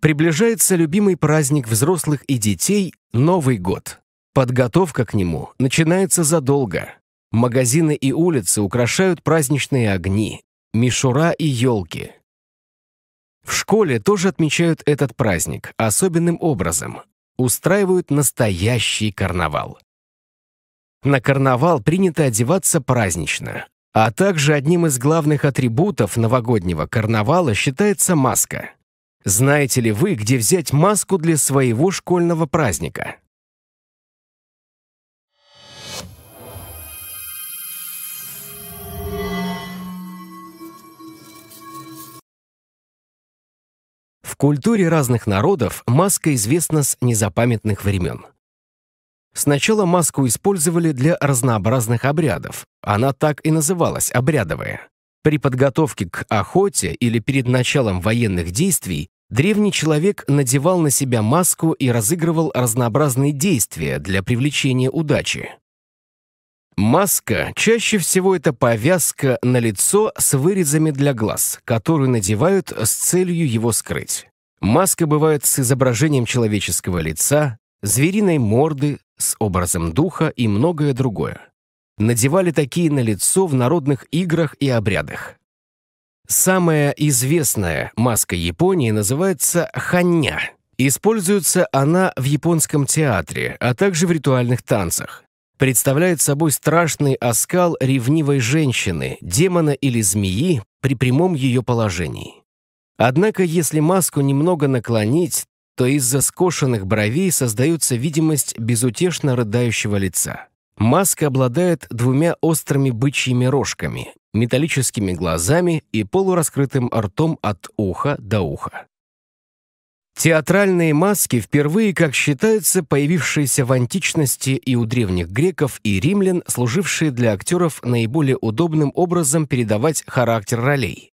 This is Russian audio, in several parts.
Приближается любимый праздник взрослых и детей – Новый год. Подготовка к нему начинается задолго. Магазины и улицы украшают праздничные огни, мишура и елки. В школе тоже отмечают этот праздник особенным образом. Устраивают настоящий карнавал. На карнавал принято одеваться празднично. А также одним из главных атрибутов новогоднего карнавала считается маска – знаете ли вы, где взять маску для своего школьного праздника? В культуре разных народов маска известна с незапамятных времен. Сначала маску использовали для разнообразных обрядов. Она так и называлась – обрядовая. При подготовке к охоте или перед началом военных действий древний человек надевал на себя маску и разыгрывал разнообразные действия для привлечения удачи. Маска чаще всего это повязка на лицо с вырезами для глаз, которую надевают с целью его скрыть. Маска бывает с изображением человеческого лица, звериной морды, с образом духа и многое другое надевали такие на лицо в народных играх и обрядах. Самая известная маска Японии называется ханья. Используется она в японском театре, а также в ритуальных танцах. Представляет собой страшный оскал ревнивой женщины, демона или змеи при прямом ее положении. Однако, если маску немного наклонить, то из-за скошенных бровей создается видимость безутешно рыдающего лица. Маска обладает двумя острыми бычьими рожками, металлическими глазами и полураскрытым ртом от уха до уха. Театральные маски впервые, как считается, появившиеся в античности и у древних греков и римлян, служившие для актеров наиболее удобным образом передавать характер ролей.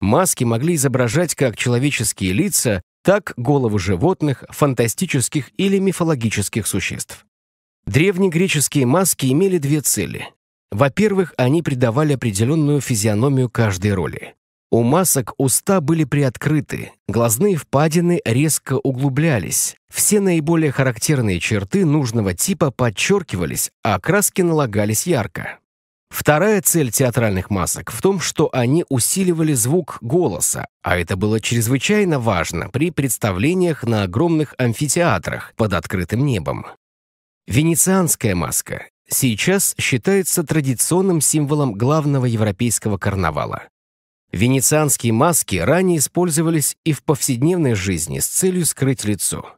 Маски могли изображать как человеческие лица, так головы животных, фантастических или мифологических существ. Древнегреческие маски имели две цели. Во-первых, они придавали определенную физиономию каждой роли. У масок уста были приоткрыты, глазные впадины резко углублялись, все наиболее характерные черты нужного типа подчеркивались, а краски налагались ярко. Вторая цель театральных масок в том, что они усиливали звук голоса, а это было чрезвычайно важно при представлениях на огромных амфитеатрах под открытым небом. Венецианская маска сейчас считается традиционным символом главного европейского карнавала. Венецианские маски ранее использовались и в повседневной жизни с целью скрыть лицо.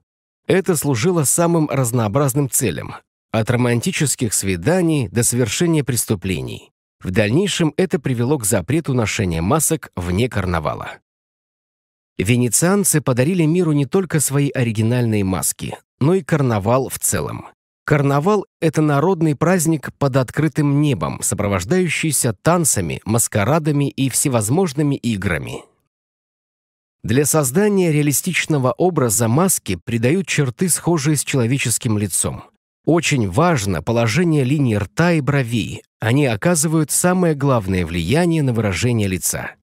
Это служило самым разнообразным целям – от романтических свиданий до совершения преступлений. В дальнейшем это привело к запрету ношения масок вне карнавала. Венецианцы подарили миру не только свои оригинальные маски, но и карнавал в целом. Карнавал — это народный праздник под открытым небом, сопровождающийся танцами, маскарадами и всевозможными играми. Для создания реалистичного образа маски придают черты, схожие с человеческим лицом. Очень важно положение линий рта и бровей. Они оказывают самое главное влияние на выражение лица.